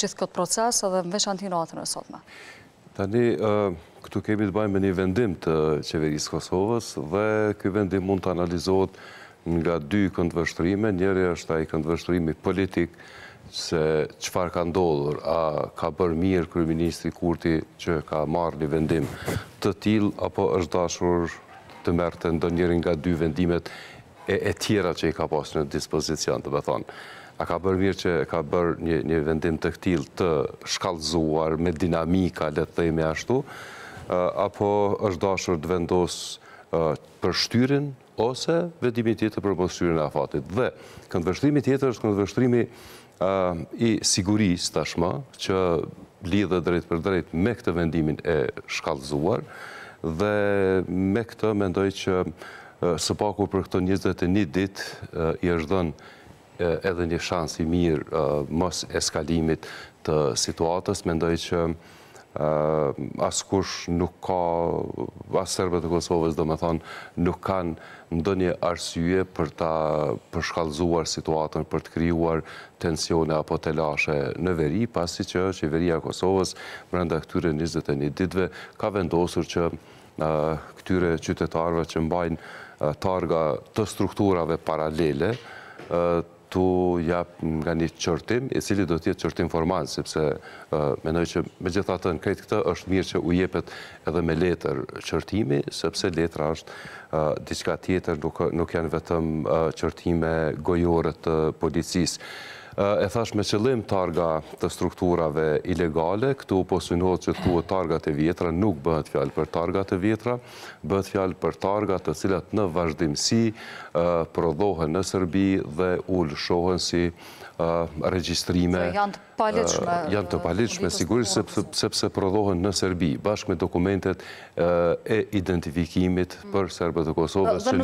gjithë këtë proces edhe në veçantin antinatën e sotme? Tani, këtu kemi të bajme një vendim të qeverisë Kosovës dhe këtë vendim mund të analizohet nga dy këndvështrime, njëri është a i këndvështrimi politik, se qëfar ka ndodhur, a ka bërë mirë kërëministri Kurti që ka marrë një vendim të tilë, apo është dashur të mërë të ndonjërin nga dy vendimet e tjera që i ka pasë në dispozicion të bethonë. A ka bërë mirë që ka bërë një, një vendim të këtil të shkallëzuar me dinamika, le të thejmë ashtu, apo është dashur të vendos për shtyrin ose vendimi tjetër për mos shtyrin e afatit. Dhe këndvështrimi tjetër është këndvështrimi i sigurisë tashmë që lidhe drejt për drejt me këtë vendimin e shkallëzuar dhe me këtë mendoj që së paku për këto 21 dit i është dhënë edhe një shansi mirë mës eskalimit të situatës. Mendoj që askush nuk ka, as Serbet të Kosovës dhe me thonë, nuk kanë ndë një arsye për ta përshkallzuar situatën, për të kryuar tensione apo telashe në veri, pasi që qeveria Kosovës, mërënda këtyre 21 ditve, ka vendosur që këtyre qytetarve që mbajnë targa të strukturave paralele, këtu jap nga një qërtim, i cili do tjetë qërtim formal, sepse menoj që me gjitha të në kajtë këtë është mirë që u jepet edhe me letër qërtimi, sepse letra është diska tjetër nuk janë vetëm qërtime gojore të policisë e thash me qëllim targa të strukturave ilegale, këtu po synohet që të targa të vjetra nuk bëhet fjalë për targa të vjetra, bëhet fjalë për targa të cilat në vazhdimësi prodohen në Sërbi dhe ullë si registrime janë të paliqme sigurisht sepse prodohen në Serbi bashkë me dokumentet e identifikimit mm. për Serbët të Kosovës që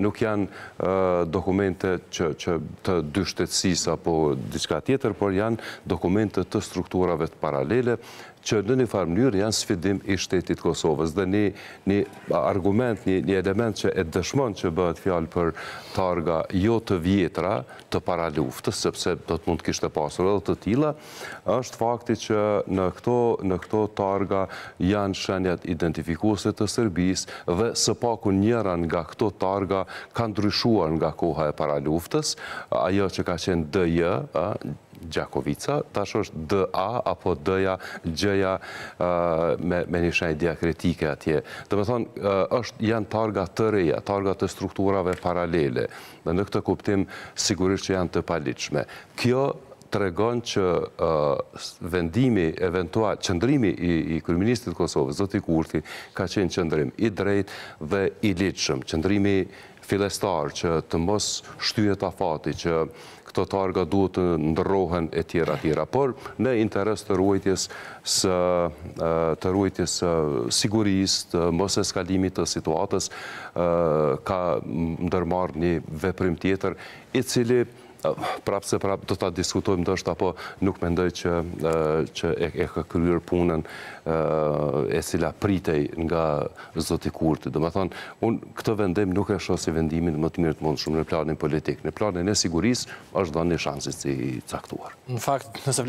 nuk janë dokumentet që të dy shtetsi policisë apo diçka tjetër, por janë dokumentet të strukturave të paralele, që në një farë mënyrë janë sfidim i shtetit Kosovës. Dhe një argument, një element që e dëshmon që bëhet fjalë për targa jo të vjetra të para luftës, sepse do të mund të kishtë pasur edhe të tila, është fakti që në këto targa janë shenjat identifikuset të Serbis dhe së paku njëra nga këto targa kanë dryshuar nga koha e para luftës, ajo që ka qenë dëjë, Gjakovica, tash është D-A apo D-ja, G-ja me një shenjë diakritike atje. Dhe me thonë, janë targa të reja, targa të strukturave paralele, dhe në këtë kuptim sigurisht që janë të paliqme. Kjo të regon që vendimi eventual, qëndrimi i Kryministit Kosovë, Zoti Kurti, ka qenë qëndrim i drejt dhe i liqëm, qëndrimi filestar që të mos shtyjet a fati, që këto targa duhet të ndërrohen e tjera tjera. Por në interes të ruajtjes së të ruajtjes së sigurisë, të mos eskalimit të situatës, ka ndërmarrë një veprim tjetër i cili prapë se prapë do të diskutojmë dështë, apo nuk mendoj që e ka kryrë punën e sila pritej nga zoti kurti. me thonë, unë këtë vendim nuk e shosë i vendimin më të mirë të mundë shumë në planin politikë. Në planin e sigurisë është dhënë një shansi si caktuar. Në fakt, nëse